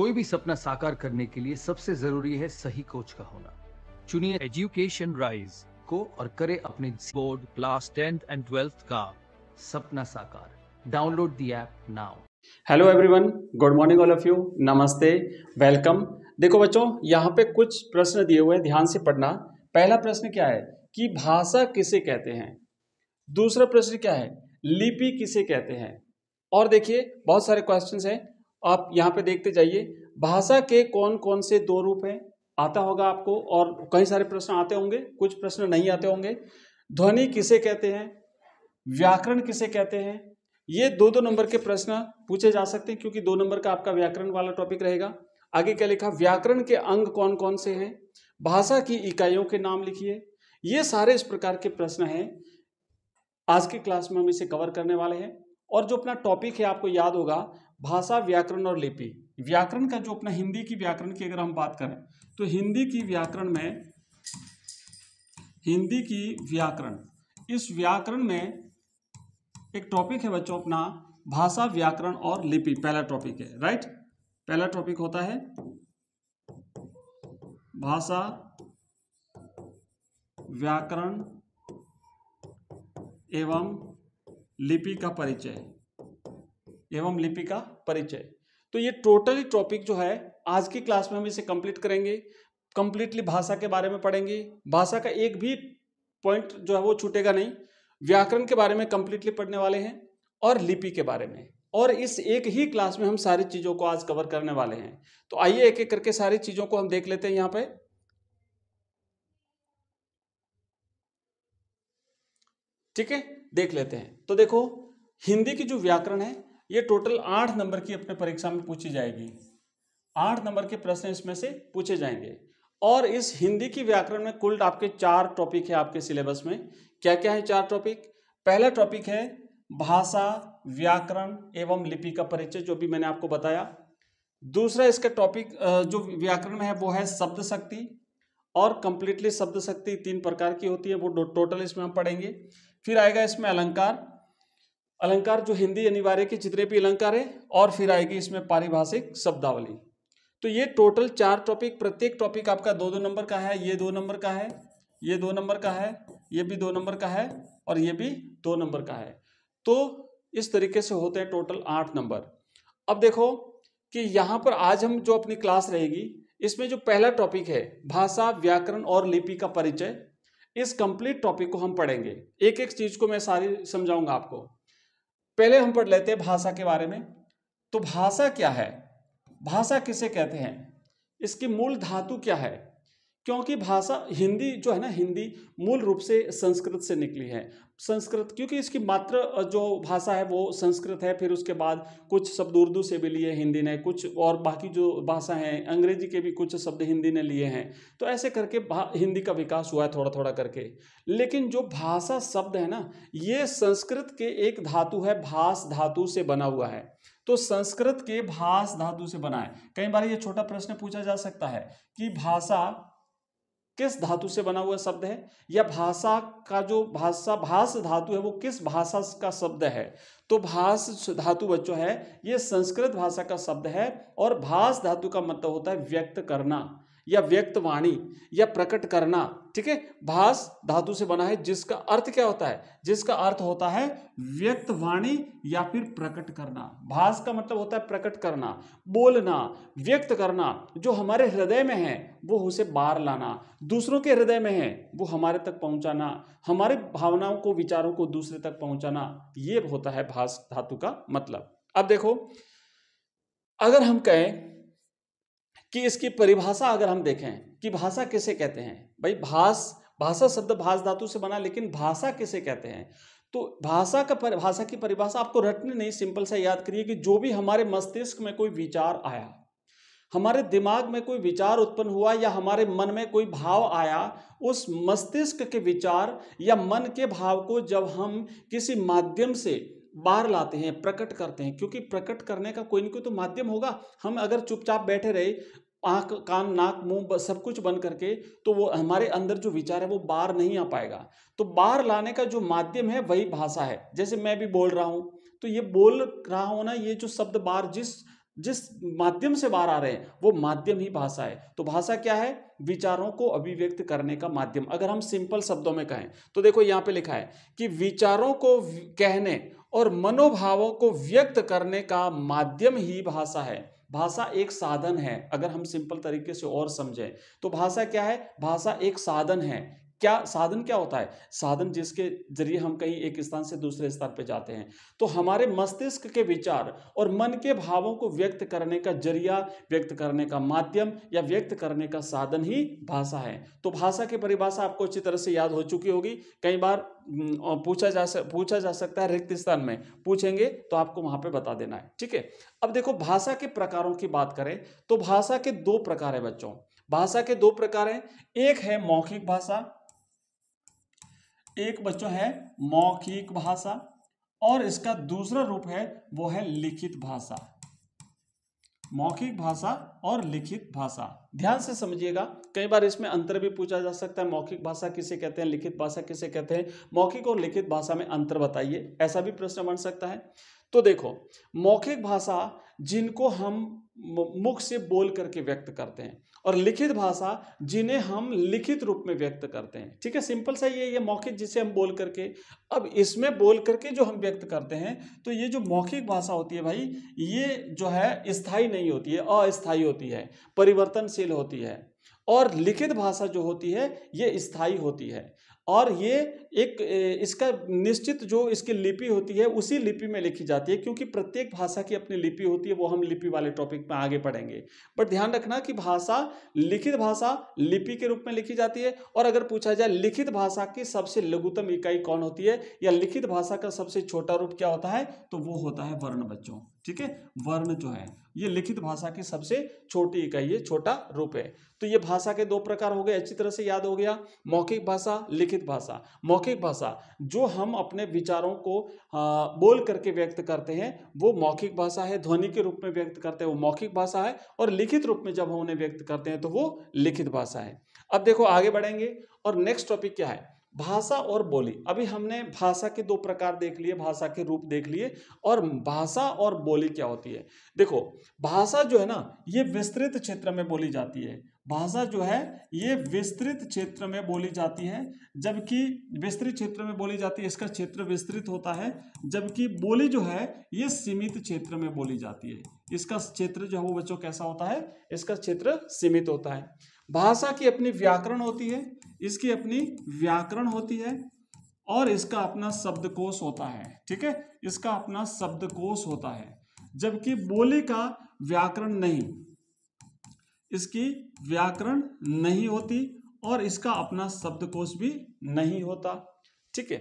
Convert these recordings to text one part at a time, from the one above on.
कोई भी सपना साकार करने के लिए सबसे जरूरी है सही कोच का होना चुनिए एजुकेशन राइज को और करे अपने board class tenth and twelfth का सपना साकार download the app now hello everyone good morning all of you नमस्ते वेलकम देखो बच्चों यहाँ पे कुछ प्रश्न दिए हुए हैं ध्यान से पढ़ना पहला प्रश्न क्या है कि भाषा किसे कहते हैं दूसरा प्रश्न क्या है लिपि किसे कहते हैं और देखिए बहुत सारे क्वेश्चंस हैं आप यहाँ पे देखते जाइए भाषा के कौन कौन से दो रूप हैं आता होगा आपको और कई सारे प्रश्न आते होंगे कुछ प्रश्न नहीं आते होंगे ध्वनि किसे कहते हैं व्याकरण किसे कहते हैं ये दो दो नंबर के प्रश्न पूछे जा सकते हैं क्योंकि दो नंबर का आपका व्याकरण वाला टॉपिक रहेगा आगे क्या लिखा व्याकरण के अंग कौन कौन से हैं भाषा की इकाइयों के नाम लिखिए ये सारे इस प्रकार के प्रश्न हैं आज की क्लास में हम इसे कवर करने वाले हैं और जो अपना टॉपिक है आपको याद होगा भाषा व्याकरण और लिपि व्याकरण का जो अपना हिंदी की व्याकरण की अगर हम बात करें तो हिंदी की व्याकरण में हिंदी की व्याकरण इस व्याकरण में एक टॉपिक है बच्चों अपना भाषा व्याकरण और लिपि पहला टॉपिक है राइट पहला टॉपिक होता है भाषा व्याकरण एवं लिपि का परिचय एवं लिपि का परिचय तो ये टोटली टॉपिक जो है आज की क्लास में हम इसे कंप्लीट करेंगे कंप्लीटली भाषा के बारे में पढ़ेंगे भाषा का एक भी पॉइंट जो है वो छूटेगा नहीं व्याकरण के बारे में कंप्लीटली पढ़ने वाले हैं और लिपि के बारे में और इस एक ही क्लास में हम सारी चीज़ों को आज कवर करने वाले हैं तो आइए एक एक करके सारी चीज़ों को हम देख लेते हैं यहाँ पे ठीक है देख लेते हैं तो देखो हिंदी की जो व्याकरण है ये टोटल आठ नंबर की अपने परीक्षा में पूछी जाएगी आठ नंबर के प्रश्न इसमें से पूछे जाएंगे और इस हिंदी की व्याकरण में कुल आपके चार टॉपिक है आपके सिलेबस में क्या क्या है चार टॉपिक पहला टॉपिक है भाषा व्याकरण एवं लिपि का परिचय जो भी मैंने आपको बताया दूसरा इसका टॉपिक जो व्याकरण है वो है शब्द शक्ति और कंप्लीटली शब्द शक्ति तीन प्रकार की होती है वो टोटल इसमें हम पढ़ेंगे फिर आएगा इसमें अलंकार अलंकार जो हिंदी अनिवार्य के जितने भी अलंकार है और फिर आएगी इसमें पारिभाषिक शब्दावली तो ये टोटल चार टॉपिक प्रत्येक टॉपिक आपका दो दो नंबर का है ये दो नंबर का है ये दो नंबर का है ये भी दो नंबर का है और ये भी दो नंबर का है तो इस तरीके से होते हैं टोटल आठ नंबर अब देखो कि यहाँ पर आज हम जो अपनी क्लास रहेगी इसमें जो पहला टॉपिक है भाषा व्याकरण और लिपि का परिचय इस कंप्लीट टॉपिक को हम पढ़ेंगे एक एक चीज को मैं सारी समझाऊंगा आपको पहले हम पढ़ लेते हैं भाषा के बारे में तो भाषा क्या है भाषा किसे कहते हैं इसकी मूल धातु क्या है क्योंकि भाषा हिंदी जो है ना हिंदी मूल रूप से संस्कृत से निकली है संस्कृत क्योंकि इसकी मात्र जो भाषा है वो संस्कृत है फिर उसके बाद कुछ शब्द उर्दू से भी लिए हिंदी ने कुछ और बाकी जो भाषा हैं अंग्रेजी के भी कुछ शब्द हिंदी ने लिए हैं तो ऐसे करके हिंदी का विकास हुआ है थोड़ा थोड़ा करके लेकिन जो भाषा शब्द है ना ये संस्कृत के एक धातु है भाष धातु से बना हुआ है तो संस्कृत के भाष धातु से बना है कई बार ये छोटा प्रश्न पूछा जा सकता है कि भाषा किस धातु से बना हुआ शब्द है या भाषा का जो भाषा भाष धातु है वो किस भाषा का शब्द है तो भाष धातु बच्चों है ये संस्कृत भाषा का शब्द है और भाष धातु का मतलब होता है व्यक्त करना या व्यक्त वाणी या प्रकट करना ठीक है भास धातु से बना है जिसका अर्थ क्या होता है जिसका अर्थ होता है व्यक्त वाणी या फिर प्रकट करना भास का मतलब होता है प्रकट करना बोलना व्यक्त करना जो हमारे हृदय में है वो उसे बाहर लाना दूसरों के हृदय में है वो हमारे तक पहुंचाना हमारे भावनाओं को विचारों को दूसरे तक पहुंचाना ये होता है भास धातु का मतलब अब देखो अगर हम कहें कि इसकी परिभाषा अगर हम देखें कि भाषा किसे कहते हैं भाई भाष भाषा शब्द भाष धातु से बना लेकिन भाषा किसे कहते हैं तो भाषा का पर, भाषा की परिभाषा आपको रटनी नहीं सिंपल सा याद करिए कि जो भी हमारे मस्तिष्क में कोई विचार आया हमारे दिमाग में कोई विचार उत्पन्न हुआ या हमारे मन में कोई भाव आया उस मस्तिष्क के विचार या मन के भाव को जब हम किसी माध्यम से बाहर लाते हैं प्रकट करते हैं क्योंकि प्रकट करने का कोई ना कोई तो माध्यम होगा हम अगर चुपचाप बैठे रहे आँख कान नाक मुंह सब कुछ बंद करके तो वो हमारे अंदर जो विचार है वो बाहर नहीं आ पाएगा तो बाहर लाने का जो माध्यम है वही भाषा है जैसे मैं भी बोल रहा हूँ तो ये बोल रहा हूँ ना ये जो शब्द बाहर जिस जिस माध्यम से बाहर आ रहे हैं वो माध्यम ही भाषा है तो भाषा क्या है विचारों को अभिव्यक्त करने का माध्यम अगर हम सिंपल शब्दों में कहें तो देखो यहाँ पे लिखा है कि विचारों को कहने और मनोभावों को व्यक्त करने का माध्यम ही भाषा है भाषा एक साधन है अगर हम सिंपल तरीके से और समझें तो भाषा क्या है भाषा एक साधन है क्या साधन क्या होता है साधन जिसके जरिए हम कहीं एक स्थान से दूसरे स्थान पर जाते हैं तो हमारे मस्तिष्क के विचार और मन के भावों को व्यक्त करने का जरिया व्यक्त करने का माध्यम या व्यक्त करने का साधन ही भाषा है तो भाषा की परिभाषा आपको अच्छी तरह से याद हो चुकी होगी कई बार पूछा जा पूछा जा सकता है रिक्त स्थान में पूछेंगे तो आपको वहां पे बता देना है ठीक है अब देखो भाषा के प्रकारों की बात करें तो भाषा के दो प्रकार है बच्चों भाषा के दो प्रकार हैं एक है मौखिक भाषा एक बच्चों है मौखिक भाषा और इसका दूसरा रूप है वो है लिखित भाषा मौखिक भाषा और लिखित भाषा ध्यान से समझिएगा कई बार इसमें अंतर भी पूछा जा सकता है मौखिक भाषा किसे कहते हैं लिखित भाषा किसे कहते हैं मौखिक और लिखित भाषा में अंतर बताइए ऐसा भी प्रश्न बन सकता है तो देखो मौखिक भाषा जिनको हम मुख से बोल करके व्यक्त करते हैं और लिखित भाषा जिन्हें हम लिखित रूप में व्यक्त करते हैं ठीक है सिंपल सा ये ये मौखिक जिसे हम बोल करके अब इसमें बोल करके जो हम व्यक्त करते हैं तो ये जो मौखिक भाषा होती है भाई ये जो है स्थायी नहीं होती है अस्थायी होती है परिवर्तनशील होती है और लिखित भाषा जो होती है ये स्थायी होती है और ये एक इसका निश्चित जो इसकी लिपि होती है उसी लिपि में लिखी जाती है क्योंकि प्रत्येक भाषा की अपनी लिपि होती है वो हम लिपि वाले टॉपिक में आगे पढ़ेंगे बट ध्यान रखना कि भाषा लिखित भाषा लिपि के रूप में लिखी जाती है और अगर पूछा जाए लिखित भाषा की सबसे लघुतम इकाई कौन होती है या लिखित भाषा का सबसे छोटा रूप क्या होता है तो वो होता है वर्ण बच्चों ठीक है वर्ण जो है ये लिखित भाषा की सबसे छोटी इकाई है छोटा रूप है तो ये भाषा के दो प्रकार हो गए अच्छी तरह से याद हो गया मौखिक भाषा लिखित भाषा मौखिक भाषा जो हम अपने विचारों को आ, बोल करके व्यक्त करते हैं वो मौखिक भाषा है ध्वनि के रूप में व्यक्त करते हैं वो मौखिक भाषा है और लिखित रूप में जब हम उन्हें व्यक्त करते हैं तो वो लिखित भाषा है अब देखो आगे बढ़ेंगे और नेक्स्ट टॉपिक क्या है भाषा और बोली अभी हमने भाषा के दो प्रकार देख लिए भाषा के रूप देख लिए और भाषा और बोली क्या होती है देखो भाषा जो है ना ये विस्तृत क्षेत्र में बोली जाती है भाषा जो है ये विस्तृत क्षेत्र में बोली जाती है जबकि विस्तृत क्षेत्र में बोली जाती है इसका क्षेत्र विस्तृत होता है जबकि बोली जो है ये सीमित क्षेत्र में बोली जाती है इसका क्षेत्र जो है वो बच्चों कैसा होता है इसका क्षेत्र सीमित होता है भाषा की अपनी व्याकरण होती है इसकी अपनी व्याकरण होती है और इसका अपना शब्दकोश होता है ठीक है इसका अपना शब्दकोश होता है जबकि बोली का व्याकरण नहीं इसकी व्याकरण नहीं होती और इसका अपना शब्दकोश भी नहीं होता ठीक है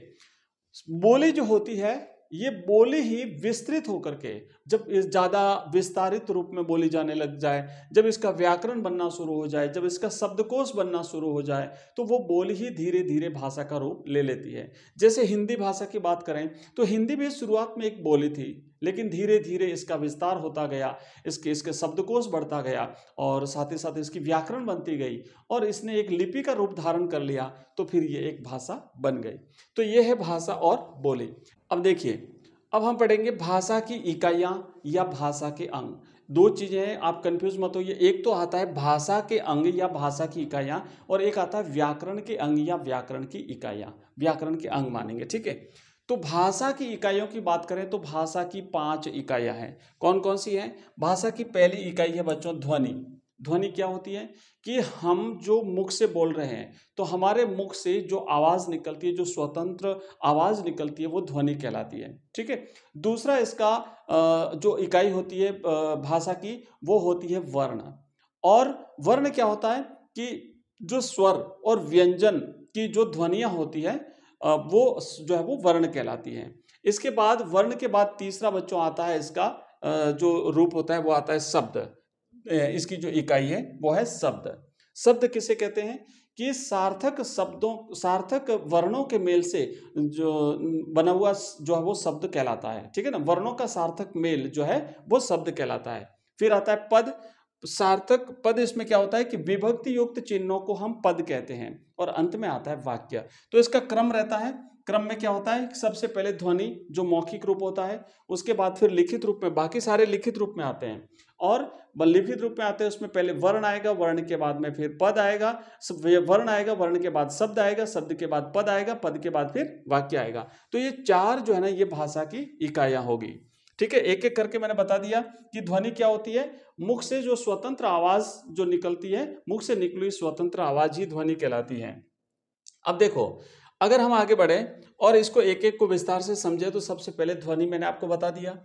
बोली जो होती है ये बोली ही विस्तृत होकर के जब इस ज़्यादा विस्तारित रूप में बोली जाने लग जाए जब इसका व्याकरण बनना शुरू हो जाए जब इसका शब्दकोश बनना शुरू हो जाए तो वो बोली ही धीरे धीरे भाषा का रूप ले लेती है जैसे हिंदी भाषा की बात करें तो हिंदी भी शुरुआत में एक बोली थी लेकिन धीरे धीरे इसका विस्तार होता गया इसके इसके शब्दकोश बढ़ता गया और साथ ही साथ इसकी व्याकरण बनती गई और इसने एक लिपि का रूप धारण कर लिया तो फिर ये एक भाषा बन गई तो ये है भाषा और बोली अब देखिए अब हम पढ़ेंगे भाषा की इकाइयाँ या भाषा के अंग दो चीज़ें हैं आप कंफ्यूज मत होइए एक तो आता है भाषा के अंग या भाषा की इकाइयाँ और एक आता है व्याकरण के अंग या व्याकरण की इकाइयाँ व्याकरण के अंग मानेंगे ठीक है तो भाषा की इकाइयों की बात करें तो भाषा की पांच इकाइयां हैं कौन कौन सी हैं भाषा की पहली इकाई है बच्चों ध्वनि ध्वनि क्या होती है कि हम जो मुख से बोल रहे हैं तो हमारे मुख से जो आवाज़ निकलती है जो स्वतंत्र आवाज़ निकलती है वो ध्वनि कहलाती है ठीक है दूसरा इसका जो इकाई होती है भाषा की वो होती है वर्ण और वर्ण क्या होता है कि जो स्वर और व्यंजन की जो ध्वनियां होती है वो जो है वो वर्ण कहलाती है इसके बाद वर्ण के बाद तीसरा बच्चों आता है इसका जो रूप होता है वो आता है शब्द इसकी जो इकाई है वो है शब्द शब्द किसे कहते हैं कि सार्थक शब्दों सार्थक वर्णों के मेल से जो बना हुआ जो है वो शब्द कहलाता है ठीक है ना वर्णों का सार्थक मेल जो है वो शब्द कहलाता है फिर आता है पद सार्थक पद इसमें क्या होता है कि विभक्ति युक्त चिन्हों को हम पद कहते हैं और अंत में आता है वाक्य तो इसका क्रम रहता है क्रम में क्या होता है सबसे पहले ध्वनि जो मौखिक रूप होता है उसके बाद फिर लिखित रूप में बाकी सारे लिखित रूप में आते हैं और लिखित रूप में आते हैं उसमें पहले वर्ण आएगा वर्ण के बाद में फिर पद आएगा वर्ण आएगा वर्ण के बाद शब्द आएगा शब्द के बाद पद आएगा पद के बाद फिर वाक्य आएगा तो ये चार जो है ना ये भाषा की इकाइया होगी ठीक है एक एक करके मैंने बता दिया कि ध्वनि क्या होती है मुख से जो स्वतंत्र आवाज जो निकलती है मुख से निकली स्वतंत्र आवाज ही ध्वनि कहलाती है अब देखो अगर हम आगे बढ़े और इसको एक एक को विस्तार से समझे तो सबसे पहले ध्वनि मैंने आपको बता दिया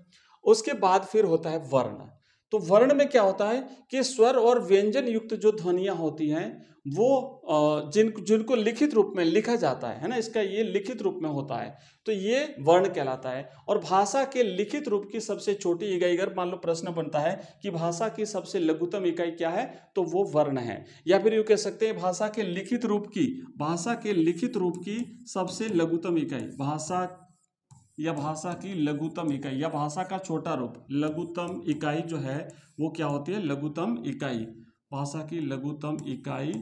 उसके बाद फिर होता है वर्ण तो वर्ण में क्या होता है कि स्वर और व्यंजन युक्त जो ध्वनियां होती हैं वो जिन जिनको लिखित रूप में लिखा जाता है है ना इसका ये लिखित रूप में होता है तो ये वर्ण कहलाता है और भाषा के लिखित रूप की सबसे छोटी इकाई अगर मान लो प्रश्न बनता है कि भाषा की सबसे लघुतम इकाई क्या है तो वो वर्ण है या फिर यू कह सकते हैं भाषा के लिखित रूप की भाषा के लिखित रूप की सबसे लघुतम इकाई भाषा या भाषा की लघुतम इकाई या भाषा का छोटा रूप लघुतम इकाई जो है वो क्या होती है लघुतम इकाई भाषा की लघुतम इकाई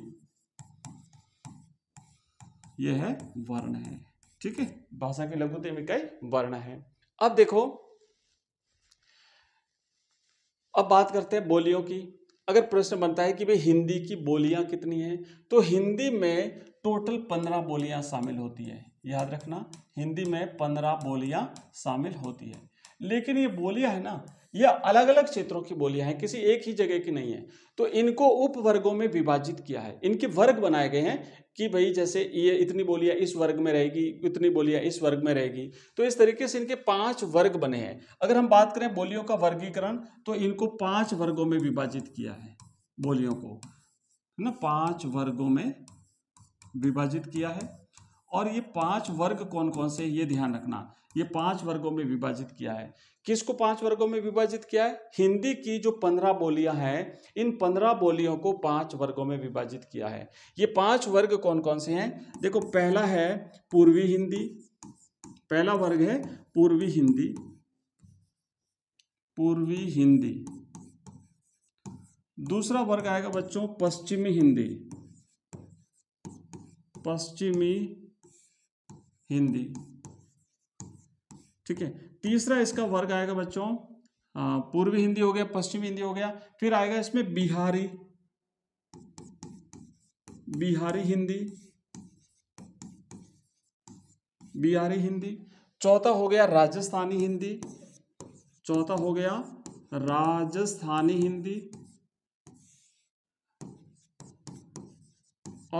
यह है वर्ण है ठीक है भाषा की लघुतम इकाई वर्ण है अब देखो अब बात करते हैं बोलियों की अगर प्रश्न बनता है कि भाई हिंदी की बोलियां कितनी हैं तो हिंदी में टोटल पंद्रह बोलियां शामिल होती है याद रखना हिंदी में पंद्रह बोलियां शामिल होती है लेकिन ये बोलियां है ना ये अलग अलग क्षेत्रों की बोलियां हैं किसी एक ही जगह की नहीं है तो इनको उपवर्गों में विभाजित किया है इनके वर्ग बनाए गए हैं कि भाई जैसे ये इतनी बोलियां इस वर्ग में रहेगी इतनी बोलियां इस वर्ग में रहेगी तो इस तरीके से इनके पांच वर्ग बने हैं अगर हम बात करें बोलियों का वर्गीकरण तो इनको पांच वर्गों में विभाजित किया है बोलियों को है ना पांच वर्गों में विभाजित किया है और ये पांच वर्ग कौन कौन से ये ध्यान रखना ये पांच वर्गों में विभाजित किया है किसको पांच वर्गों में विभाजित किया है हिंदी की जो पंद्रह बोलियां हैं इन पंद्रह बोलियों को पांच वर्गों में विभाजित किया है ये पांच वर्ग कौन कौन से हैं देखो पहला है पूर्वी हिंदी पहला वर्ग है पूर्वी हिंदी पूर्वी हिंदी दूसरा वर्ग आएगा बच्चों पश्चिमी हिंदी पश्चिमी हिंदी ठीक है तीसरा इसका वर्ग आएगा बच्चों पूर्वी हिंदी हो गया पश्चिमी हिंदी हो गया फिर आएगा इसमें बिहारी बिहारी हिंदी बिहारी हिंदी चौथा हो गया राजस्थानी हिंदी चौथा हो गया राजस्थानी हिंदी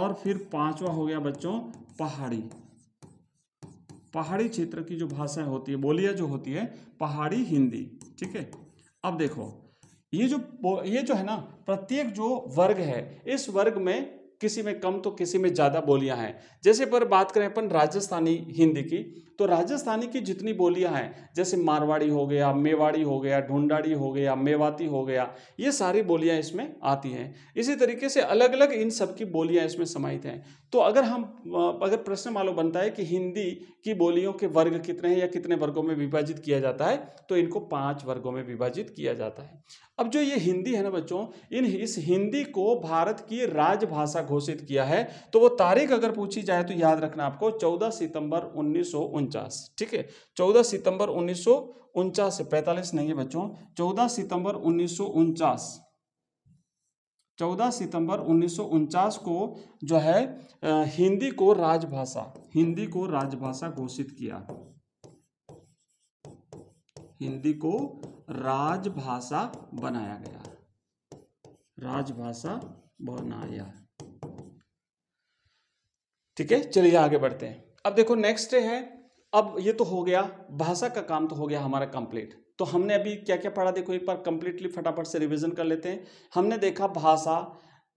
और फिर पांचवा हो गया बच्चों पहाड़ी पहाड़ी क्षेत्र की जो भाषाएं होती है बोलियां जो होती है पहाड़ी हिंदी ठीक है अब देखो ये जो ये जो है ना प्रत्येक जो वर्ग है इस वर्ग में किसी में कम तो किसी में ज़्यादा बोलियां हैं जैसे पर बात करें अपन राजस्थानी हिंदी की तो राजस्थानी की जितनी बोलियां हैं जैसे मारवाड़ी हो गया मेवाड़ी हो गया ढूंढाड़ी हो गया मेवाती हो गया ये सारी बोलियां इसमें आती हैं इसी तरीके से अलग अलग इन सब की बोलियां इसमें समाहित हैं तो अगर हम अगर प्रश्न मालूम बनता है कि हिंदी की बोलियों के वर्ग कितने हैं या कितने वर्गों में विभाजित किया जाता है तो इनको पांच वर्गों में विभाजित किया जाता है अब जो ये हिंदी है ना बच्चों इन इस हिंदी को भारत की राजभाषा घोषित किया है तो वो तारीख अगर पूछी जाए तो याद रखना आपको चौदह सितंबर उन्नीस ठीक है चौदह सितंबर उन्नीस सौ उनचास पैंतालीस नहीं है बच्चों चौदह सितंबर उन्नीस सौ उनचास चौदह सितंबर उन्नीस को जो है हिंदी को राजभाषा हिंदी को राजभाषा घोषित किया हिंदी को राजभाषा बनाया गया राजभाषा बनाया ठीक है चलिए आगे बढ़ते हैं अब देखो नेक्स्ट है अब ये तो हो गया भाषा का काम तो हो गया हमारा कंप्लीट तो हमने अभी क्या क्या पढ़ा देखो एक बार कंप्लीटली फटाफट से रिवीजन कर लेते हैं हमने देखा भाषा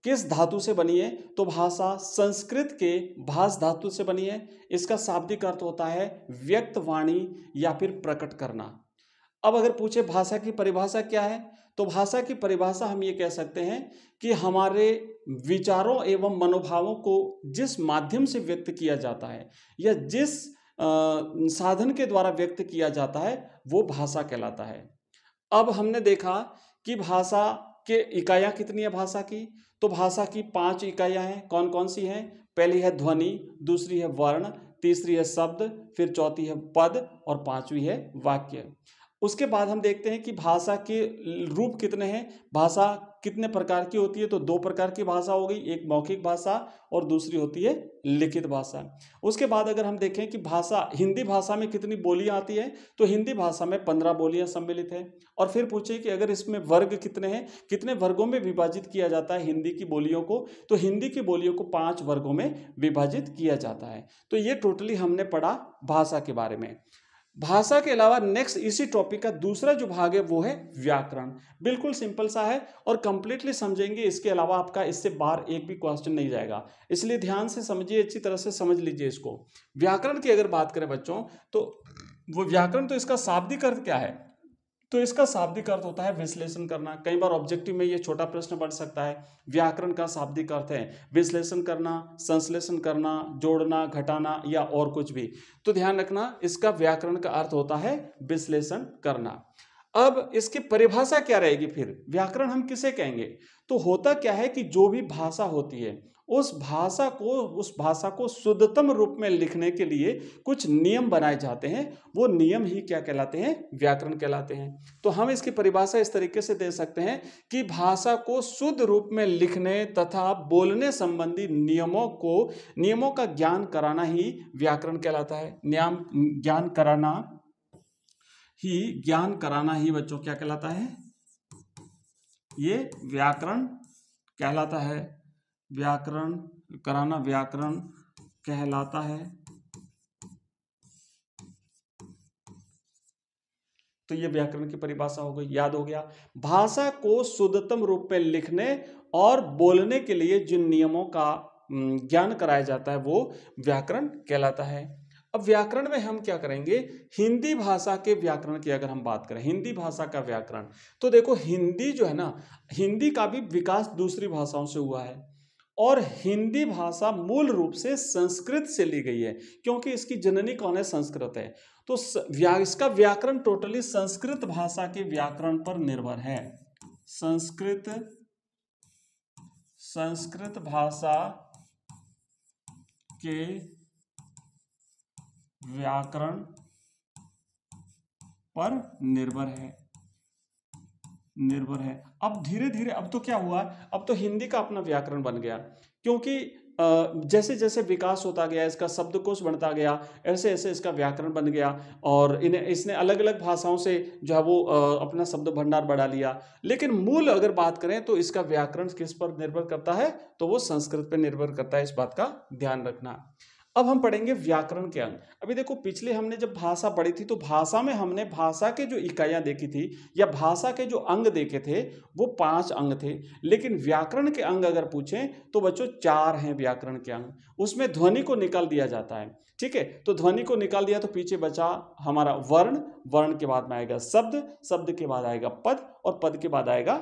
किस धातु से बनी है तो भाषा संस्कृत के भाष धातु से बनी है इसका शाब्दिक अर्थ होता है व्यक्त वाणी या फिर प्रकट करना अब अगर पूछे भाषा की परिभाषा क्या है तो भाषा की परिभाषा हम ये कह सकते हैं कि हमारे विचारों एवं मनोभावों को जिस माध्यम से व्यक्त किया जाता है या जिस साधन के द्वारा व्यक्त किया जाता है वो भाषा कहलाता है अब हमने देखा कि भाषा के इकाइयाँ कितनी है भाषा की तो भाषा की पांच इकाइयाँ हैं कौन कौन सी हैं पहली है ध्वनि दूसरी है वर्ण तीसरी है शब्द फिर चौथी है पद और पांचवी है वाक्य उसके बाद हम देखते हैं कि भाषा के रूप कितने हैं भाषा कितने प्रकार की होती है तो दो प्रकार की भाषा हो गई एक मौखिक भाषा और दूसरी होती है लिखित भाषा उसके बाद अगर हम देखें कि भाषा हिंदी भाषा में कितनी बोलियां आती है तो हिंदी भाषा में पंद्रह बोलियां सम्मिलित हैं और फिर पूछे कि अगर इसमें वर्ग कितने हैं कितने वर्गों में विभाजित किया जाता है हिंदी की बोलियों को तो हिंदी की बोलियों को पाँच वर्गों में विभाजित किया जाता है तो ये टोटली हमने पढ़ा भाषा के बारे में भाषा के अलावा नेक्स्ट इसी टॉपिक का दूसरा जो भाग है वो है व्याकरण बिल्कुल सिंपल सा है और कंप्लीटली समझेंगे इसके अलावा आपका इससे बाहर एक भी क्वेश्चन नहीं जाएगा इसलिए ध्यान से समझिए अच्छी तरह से समझ लीजिए इसको व्याकरण की अगर बात करें बच्चों तो वो व्याकरण तो इसका शाब्दिक अर्थ क्या है तो इसका शाब्दिक अर्थ होता है विश्लेषण करना कई बार ऑब्जेक्टिव में ये छोटा प्रश्न बन सकता है व्याकरण का शाब्दिक अर्थ है विश्लेषण करना संश्लेषण करना जोड़ना घटाना या और कुछ भी तो ध्यान रखना इसका व्याकरण का अर्थ होता है विश्लेषण करना अब इसकी परिभाषा क्या रहेगी फिर व्याकरण हम किसे कहेंगे तो होता क्या है कि जो भी भाषा होती है उस भाषा को उस भाषा को शुद्धतम रूप में लिखने के लिए कुछ नियम बनाए जाते हैं वो नियम ही क्या कहलाते हैं व्याकरण कहलाते हैं तो हम इसकी परिभाषा इस तरीके से दे सकते हैं कि भाषा को शुद्ध रूप में लिखने तथा बोलने संबंधी नियमों को नियमों का ज्ञान कराना ही व्याकरण कहलाता है नियम ज्ञान कराना ही ज्ञान कराना ही बच्चों क्या कहलाता है ये व्याकरण कहलाता है व्याकरण कराना व्याकरण कहलाता है तो ये व्याकरण की परिभाषा हो गई याद हो गया भाषा को शुद्धतम रूप में लिखने और बोलने के लिए जिन नियमों का ज्ञान कराया जाता है वो व्याकरण कहलाता है अब व्याकरण में हम क्या करेंगे हिंदी भाषा के व्याकरण की अगर हम बात करें हिंदी भाषा का व्याकरण तो देखो हिंदी जो है ना हिंदी का भी विकास दूसरी भाषाओं से हुआ है और हिंदी भाषा मूल रूप से संस्कृत से ली गई है क्योंकि इसकी जननी कौन है संस्कृत है तो व्या, इसका व्याकरण टोटली संस्कृत भाषा के व्याकरण पर निर्भर है संस्कृत संस्कृत भाषा के व्याकरण पर निर्भर है निर्भर है अब धीरे धीरे अब तो क्या हुआ अब तो हिंदी का अपना व्याकरण बन गया क्योंकि जैसे जैसे विकास होता गया इसका शब्दकोश बनता गया ऐसे ऐसे इसका व्याकरण बन गया और इन्हें इसने अलग अलग भाषाओं से जो है वो अपना शब्द भंडार बढ़ा लिया लेकिन मूल अगर बात करें तो इसका व्याकरण किस पर निर्भर करता है तो वो संस्कृत पर निर्भर करता है इस बात का ध्यान रखना अब हम पढ़ेंगे व्याकरण के अंग अभी देखो पिछले हमने जब भाषा पढ़ी थी तो भाषा में हमने भाषा के जो इकाइयां देखी थी या भाषा के जो अंग देखे थे वो पांच अंग थे लेकिन व्याकरण के अंग अगर पूछें तो बच्चों चार हैं व्याकरण के अंग उसमें ध्वनि को निकाल दिया जाता है ठीक है तो ध्वनि को निकाल दिया तो पीछे बचा हमारा वर्ण वर्ण के बाद में आएगा शब्द शब्द के बाद आएगा पद और पद के बाद आएगा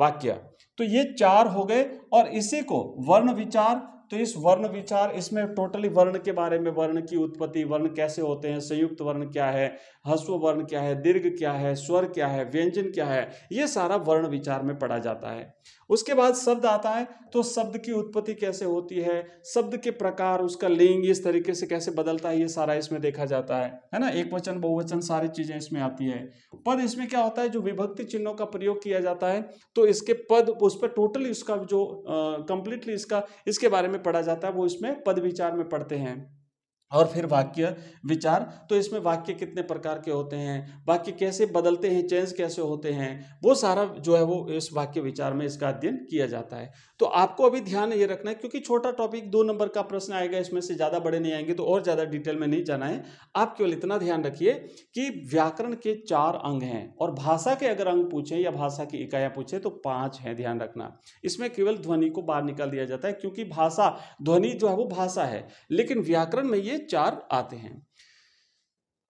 वाक्य तो ये चार हो गए और इसी को वर्ण विचार तो इस वर्ण विचार इसमें टोटली वर्ण के बारे में वर्ण की उत्पत्ति वर्ण कैसे होते हैं संयुक्त वर्ण क्या है हस्व वर्ण क्या है दीर्घ क्या है स्वर क्या है व्यंजन क्या है ये सारा वर्ण विचार में पढ़ा जाता है उसके बाद शब्द आता है तो शब्द की उत्पत्ति कैसे होती है शब्द के प्रकार उसका लिंग इस तरीके से कैसे बदलता है ये सारा इसमें देखा जाता है है ना एक वचन बहुवचन सारी चीजें इसमें आती है पद इसमें क्या होता है जो विभक्ति चिन्हों का प्रयोग किया जाता है तो इसके पद उस पर टोटली उसका जो कंप्लीटली इसका इसके बारे में पढ़ा जाता है वो इसमें पद विचार में पढ़ते हैं और फिर वाक्य विचार तो इसमें वाक्य कितने प्रकार के होते हैं वाक्य कैसे बदलते हैं चेंज कैसे होते हैं वो सारा जो है वो इस वाक्य विचार में इसका अध्ययन किया जाता है तो आपको अभी ध्यान ये रखना है क्योंकि छोटा टॉपिक दो नंबर का प्रश्न आएगा इसमें से ज़्यादा बड़े नहीं आएंगे तो और ज़्यादा डिटेल में नहीं जाना है आप केवल इतना ध्यान रखिए कि व्याकरण के चार अंग हैं और भाषा के अगर अंग पूछें या भाषा की इकाइयाँ पूछें तो पाँच हैं ध्यान रखना इसमें केवल ध्वनि को बाहर निकाल दिया जाता है क्योंकि भाषा ध्वनि जो है वो भाषा है लेकिन व्याकरण में ये चार आते हैं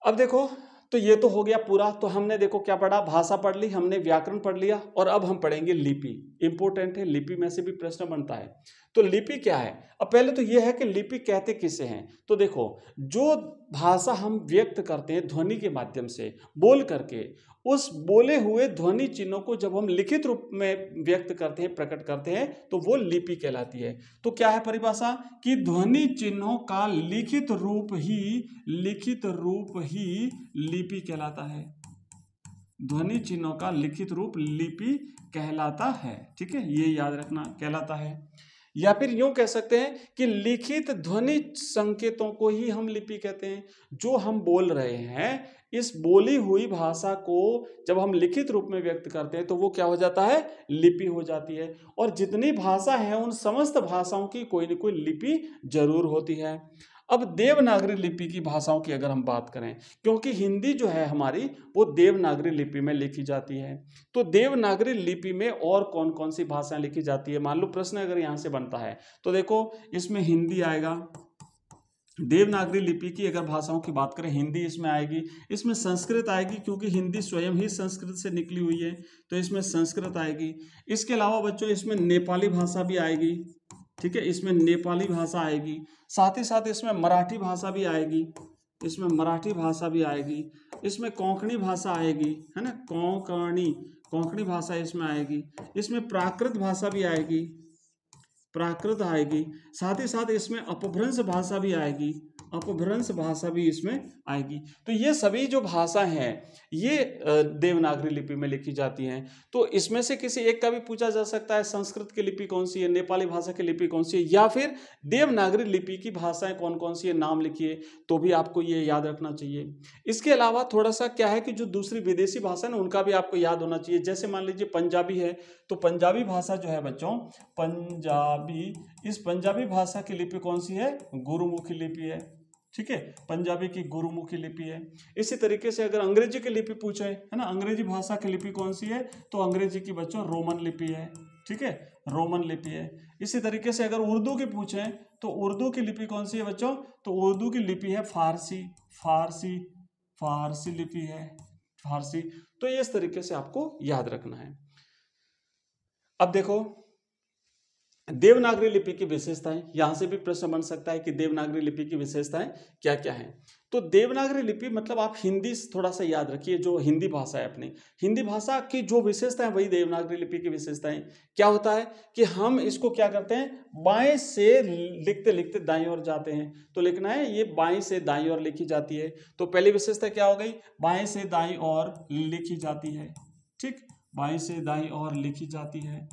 अब देखो तो ये तो हो गया पूरा तो हमने देखो क्या पढ़ा भाषा पढ़ ली हमने व्याकरण पढ़ लिया और अब हम पढ़ेंगे लिपि इंपोर्टेंट है लिपि में से भी प्रश्न बनता है तो लिपि क्या है अब पहले तो ये है कि लिपि कहते किसे हैं तो देखो जो भाषा हम व्यक्त करते हैं ध्वनि के माध्यम से बोल करके उस बोले हुए ध्वनि चिन्हों को जब हम लिखित रूप में व्यक्त करते हैं प्रकट करते हैं तो वो लिपि कहलाती है तो क्या है परिभाषा कि ध्वनि चिन्हों का लिखित रूप ही लिखित रूप ही लिपि कहलाता है ध्वनि चिन्हों का लिखित रूप लिपि कहलाता है ठीक है ये याद रखना कहलाता है या फिर यूं कह सकते हैं कि लिखित ध्वनि संकेतों को ही हम लिपि कहते हैं जो हम बोल रहे हैं इस बोली हुई भाषा को जब हम लिखित रूप में व्यक्त करते हैं तो वो क्या हो जाता है लिपि हो जाती है और जितनी भाषा है उन समस्त भाषाओं की कोई ना कोई लिपि जरूर होती है अब देवनागरी लिपि की भाषाओं की अगर हम बात करें क्योंकि हिंदी जो है हमारी वो देवनागरी लिपि में लिखी जाती है तो देवनागरी लिपि में और कौन कौन सी भाषाएं लिखी जाती है मान लो प्रश्न अगर यहाँ से बनता है तो देखो इसमें हिंदी आएगा देवनागरी लिपि की अगर भाषाओं की बात करें हिंदी इसमें आएगी इसमें संस्कृत आएगी क्योंकि हिंदी स्वयं ही संस्कृत से निकली हुई है तो इसमें संस्कृत आएगी इसके अलावा बच्चों इसमें नेपाली भाषा भी आएगी ठीक है इसमें नेपाली भाषा आएगी साथ ही साथ इसमें मराठी भाषा भी आएगी इसमें मराठी भाषा भी आएगी इसमें कोंकणी भाषा आएगी है ना कोंकणी कोंकणी भाषा इसमें आएगी इसमें प्राकृत भाषा भी आएगी प्राकृत आएगी साथ ही साथ इसमें अपभ्रंश भाषा भी आएगी आपको भ्रंश भाषा भी इसमें आएगी तो ये सभी जो भाषा हैं ये देवनागरी लिपि में लिखी जाती हैं तो इसमें से किसी एक का भी पूछा जा सकता है संस्कृत की लिपि कौन सी है नेपाली भाषा की लिपि कौन सी है या फिर देवनागरी लिपि की भाषाएं कौन कौन सी है नाम लिखिए तो भी आपको ये याद रखना चाहिए इसके अलावा थोड़ा सा क्या है कि जो दूसरी विदेशी भाषा है ना उनका भी आपको याद होना चाहिए जैसे मान लीजिए पंजाबी है तो पंजाबी भाषा जो है बच्चों पंजाबी इस पंजाबी भाषा की लिपि कौन सी है गुरुमुखी लिपि है ठीक है पंजाबी की गुरुमुखी लिपि है इसी तरीके से अगर अंग्रेजी की लिपि पूछे है ना अंग्रेजी भाषा की लिपि कौन सी है तो अंग्रेजी की बच्चों रोमन लिपि है ठीक है रोमन लिपि है इसी तरीके से अगर उर्दू की पूछे तो उर्दू की लिपि कौन सी है बच्चों तो उर्दू की लिपि है फारसी फारसी फारसी लिपि है फारसी तो इस तरीके से आपको याद रखना है अब देखो देवनागरी लिपि की विशेषताएं यहां से भी प्रश्न बन सकता है कि देवनागरी लिपि की विशेषताएं क्या क्या हैं तो देवनागरी लिपि मतलब आप हिंदी थोड़ा सा याद रखिए जो हिंदी भाषा है अपनी हिंदी भाषा की जो विशेषता है वही देवनागरी लिपि की विशेषताएं क्या होता है कि हम इसको क्या करते हैं बाएं से लिखते लिखते दाएं ओर जाते हैं तो लिखना है ये बाएं से दाएं ओर लिखी जाती है तो पहली विशेषता क्या हो गई बाएं से दाएं ओर लिखी जाती है ठीक बाएं से दाएं ओर लिखी जाती है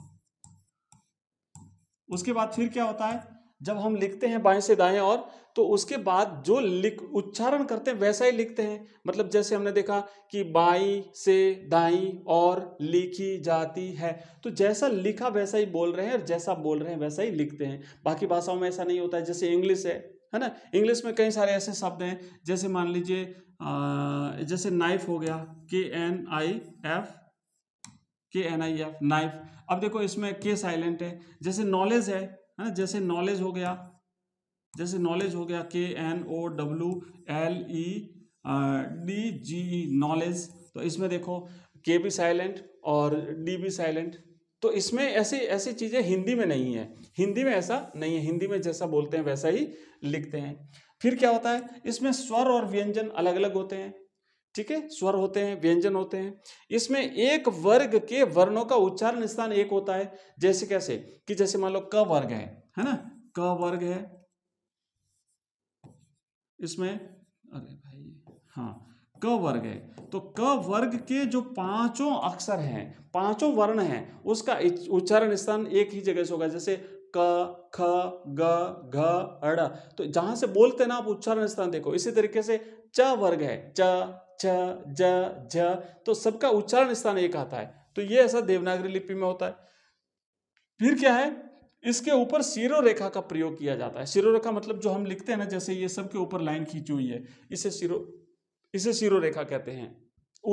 उसके बाद फिर क्या होता है जब हम लिखते हैं बाएं से दाएं और तो उसके बाद जो लिख उच्चारण करते हैं वैसा ही लिखते हैं मतलब जैसे हमने देखा कि बाई से दाई और लिखी जाती है तो जैसा लिखा वैसा ही बोल रहे हैं और जैसा बोल रहे हैं वैसा ही लिखते हैं बाकी भाषाओं में ऐसा नहीं होता है जैसे इंग्लिश है है ना इंग्लिश में कई सारे ऐसे शब्द हैं जैसे मान लीजिए जैसे नाइफ हो गया K N I F K N I F knife अब देखो इसमें के साइलेंट है जैसे नॉलेज है है ना जैसे नॉलेज हो गया जैसे नॉलेज हो गया K N O W L E D G E knowledge तो इसमें देखो के भी साइलेंट और डी भी साइलेंट तो इसमें ऐसी ऐसी चीज़ें हिंदी में नहीं है हिंदी में ऐसा नहीं है हिंदी में जैसा बोलते हैं वैसा ही लिखते हैं फिर क्या होता है इसमें स्वर और व्यंजन अलग अलग होते हैं ठीक है स्वर होते हैं व्यंजन होते हैं इसमें एक वर्ग के वर्णों का उच्चारण स्थान एक होता है जैसे कैसे कि जैसे मान लो क वर्ग है है ना क वर्ग है इसमें अरे भाई हाँ क वर्ग है तो क वर्ग के जो पांचों अक्षर हैं पांचों वर्ण हैं उसका उच्चारण स्थान एक ही जगह से होगा जैसे क ख ग घ अड़ तो जहां से बोलते ना आप उच्चारण स्थान देखो इसी तरीके से च वर्ग है च च ज ज तो सबका उच्चारण स्थान एक आता है तो ये ऐसा देवनागरी लिपि में होता है फिर क्या है इसके ऊपर शिरो रेखा का प्रयोग किया जाता है शिरो रेखा मतलब जो हम लिखते हैं ना जैसे ये सबके ऊपर लाइन खींची हुई है इसे शिरो इसे शिरो रेखा कहते हैं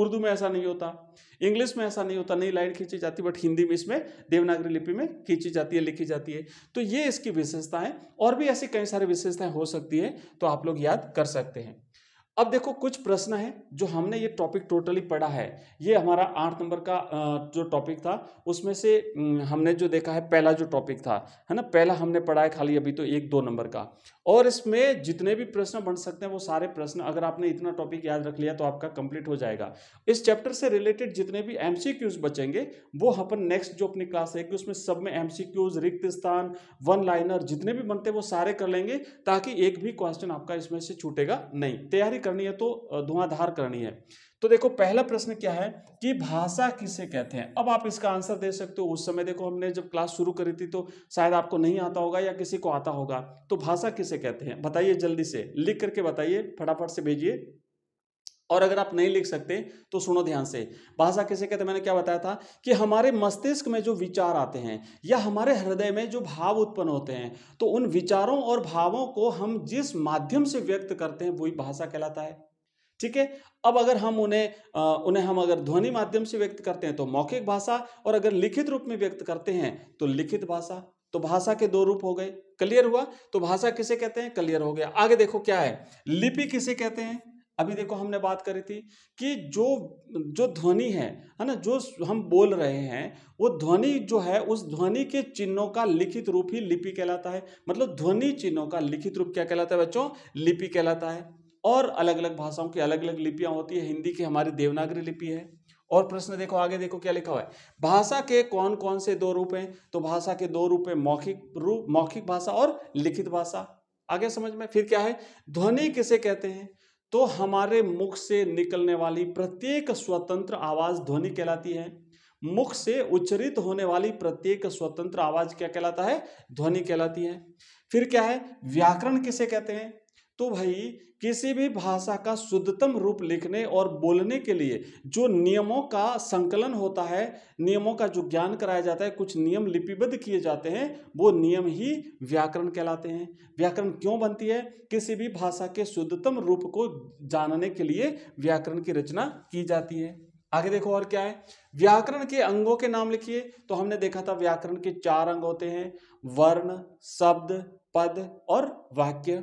उर्दू में ऐसा नहीं होता इंग्लिश में ऐसा नहीं होता नहीं लाइन खींची जाती बट हिंदी में इसमें देवनागरी लिपि में खींची जाती है लिखी जाती है तो ये इसकी विशेषता है और भी ऐसी कई सारी विशेषताएं हो सकती है तो आप लोग याद कर सकते हैं अब देखो कुछ प्रश्न है जो हमने ये टॉपिक टोटली पढ़ा है ये हमारा आठ नंबर का जो टॉपिक था उसमें से हमने जो देखा है पहला जो टॉपिक था है ना पहला हमने पढ़ा है खाली अभी तो एक दो नंबर का और इसमें जितने भी प्रश्न बन सकते हैं वो सारे प्रश्न अगर आपने इतना टॉपिक याद रख लिया तो आपका कंप्लीट हो जाएगा इस चैप्टर से रिलेटेड जितने भी एम बचेंगे वो अपन नेक्स्ट जो अपनी क्लास कि उसमें सब में एम रिक्त स्थान वन लाइनर जितने भी बनते हैं वो सारे कर लेंगे ताकि एक भी क्वेश्चन आपका इसमें से छूटेगा नहीं तैयारी करनी है तो धुआंधार करनी है तो देखो पहला प्रश्न क्या है कि भाषा किसे कहते हैं अब आप इसका आंसर दे सकते हो उस समय देखो हमने जब क्लास शुरू करी थी तो शायद आपको नहीं आता होगा या किसी को आता होगा तो भाषा किसे कहते हैं बताइए जल्दी से लिख करके बताइए फटाफट से भेजिए और अगर आप नहीं लिख सकते तो सुनो ध्यान से भाषा कैसे कहते मैंने क्या बताया था कि हमारे मस्तिष्क में जो विचार आते हैं या हमारे हृदय में जो भाव उत्पन्न होते हैं तो उन विचारों और भावों को हम जिस माध्यम से व्यक्त करते हैं वही भाषा कहलाता है ठीक है अब अगर हम उन्हें आ, उन्हें हम अगर ध्वनि माध्यम से व्यक्त करते हैं तो मौखिक भाषा और अगर लिखित रूप में व्यक्त करते हैं तो लिखित भाषा तो भाषा के दो रूप हो गए क्लियर हुआ तो भाषा किसे कहते हैं क्लियर हो गया आगे देखो क्या है लिपि किसे कहते हैं अभी देखो हमने बात करी थी कि जो जो ध्वनि है है ना जो हम बोल रहे हैं वो ध्वनि जो है उस ध्वनि के चिन्हों का लिखित रूप ही लिपि कहलाता है मतलब ध्वनि चिन्हों का लिखित रूप क्या कहलाता है बच्चों लिपि कहलाता है और अलग अलग भाषाओं की अलग अलग लिपियां होती है हिंदी की हमारी देवनागरी लिपि है और प्रश्न देखो आगे देखो क्या लिखा हुआ है भाषा के कौन कौन से दो रूप हैं तो भाषा के दो रूप हैं मौखिक रूप मौखिक भाषा और लिखित भाषा आगे समझ में फिर क्या है ध्वनि किसे कहते हैं तो हमारे मुख से निकलने वाली प्रत्येक स्वतंत्र आवाज ध्वनि कहलाती है मुख से उच्चरित होने वाली प्रत्येक स्वतंत्र आवाज क्या कहलाता है ध्वनि कहलाती है फिर क्या है व्याकरण किसे कहते हैं तो भाई किसी भी भाषा का शुद्धतम रूप लिखने और बोलने के लिए जो नियमों का संकलन होता है नियमों का जो ज्ञान कराया जाता है कुछ नियम लिपिबद्ध किए जाते हैं वो नियम ही व्याकरण कहलाते हैं व्याकरण क्यों बनती है किसी भी भाषा के शुद्धतम रूप को जानने के लिए व्याकरण की रचना की जाती है आगे देखो और क्या है व्याकरण के अंगों के नाम लिखिए तो हमने देखा था व्याकरण के चार अंग होते हैं वर्ण शब्द पद और वाक्य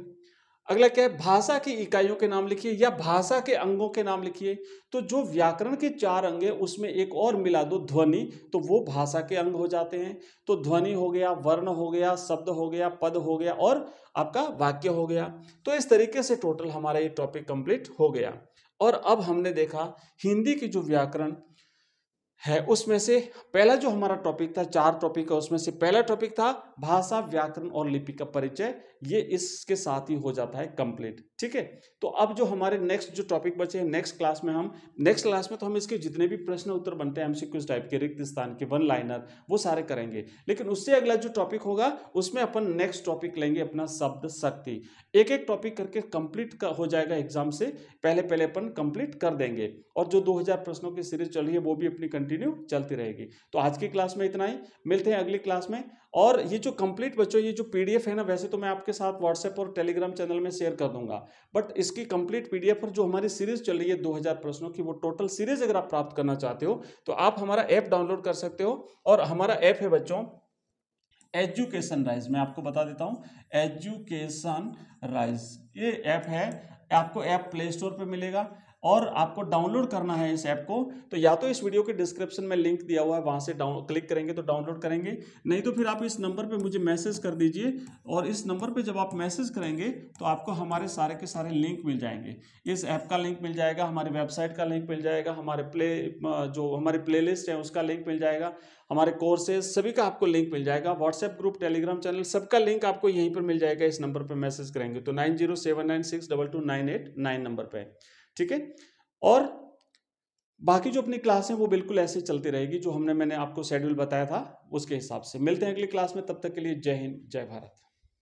अगला क्या है भाषा की इकाइयों के नाम लिखिए या भाषा के अंगों के नाम लिखिए तो जो व्याकरण के चार अंग है उसमें एक और मिला दो ध्वनि तो वो भाषा के अंग हो जाते हैं तो ध्वनि हो गया वर्ण हो गया शब्द हो गया पद हो गया और आपका वाक्य हो गया तो इस तरीके से टोटल हमारा ये टॉपिक कंप्लीट हो गया और अब हमने देखा हिंदी की जो व्याकरण है उसमें से पहला जो हमारा टॉपिक था चार टॉपिक है उसमें से पहला टॉपिक था भाषा व्याकरण और लिपि का परिचय ये इसके साथ ही हो जाता है कंप्लीट ठीक है तो अब जो हमारे नेक्स्ट जो टॉपिक बचे हैं नेक्स्ट क्लास में हम नेक्स्ट क्लास में तो हम इसके जितने भी प्रश्न उत्तर बनते हैं एमसीक्यूज टाइप के रिक्त स्थान के वन लाइनर वो सारे करेंगे लेकिन उससे अगला जो टॉपिक होगा उसमें अपन नेक्स्ट टॉपिक लेंगे अपना शब्द शक्ति एक एक टॉपिक करके कंप्लीट हो जाएगा एग्जाम से पहले पहले अपन कंप्लीट कर देंगे और जो दो प्रश्नों की सीरीज चल रही है वो भी अपनी कंटिन्यू चलती रहेगी तो आज की क्लास में इतना ही मिलते हैं अगली क्लास में और ये जो कंप्लीट बच्चों ये जो पीडीएफ है ना वैसे तो मैं आपके साथ व्हाट्सएप और टेलीग्राम चैनल में शेयर कर दूंगा बट इसकी कंप्लीट पीडीएफ पर जो हमारी सीरीज चल रही है 2000 प्रश्नों की वो टोटल सीरीज अगर आप प्राप्त करना चाहते हो तो आप हमारा ऐप डाउनलोड कर सकते हो और हमारा ऐप है बच्चों एजुकेशन राइज मैं आपको बता देता हूँ एजुकेशन राइज ये ऐप है आपको ऐप प्ले स्टोर पर मिलेगा और आपको डाउनलोड करना है इस ऐप को तो या तो इस वीडियो के डिस्क्रिप्शन में लिंक दिया हुआ है वहाँ से डाउन क्लिक करेंगे तो डाउनलोड करेंगे नहीं तो फिर आप इस नंबर पे मुझे मैसेज कर दीजिए और इस नंबर पे जब आप मैसेज करेंगे तो आपको हमारे सारे के सारे लिंक मिल जाएंगे इस ऐप का लिंक मिल जाएगा हमारे वेबसाइट का लिंक मिल जाएगा हमारे प्ले जो हमारे प्ले है उसका लिंक मिल जाएगा हमारे कोर्सेज सभी का आपको लिंक मिल जाएगा व्हाट्सएप ग्रुप टेलीग्राम चैनल सबका लिंक आपको यहीं पर मिल जाएगा इस नंबर पर मैसेज करेंगे तो nine zero seven nine six double two nine eight nine number पर ठीक है और बाकी जो अपनी क्लास है वो बिल्कुल ऐसे चलती रहेगी जो हमने मैंने आपको शेड्यूल बताया था उसके हिसाब से मिलते हैं अगली क्लास में तब तक के लिए जय हिंद जय भारत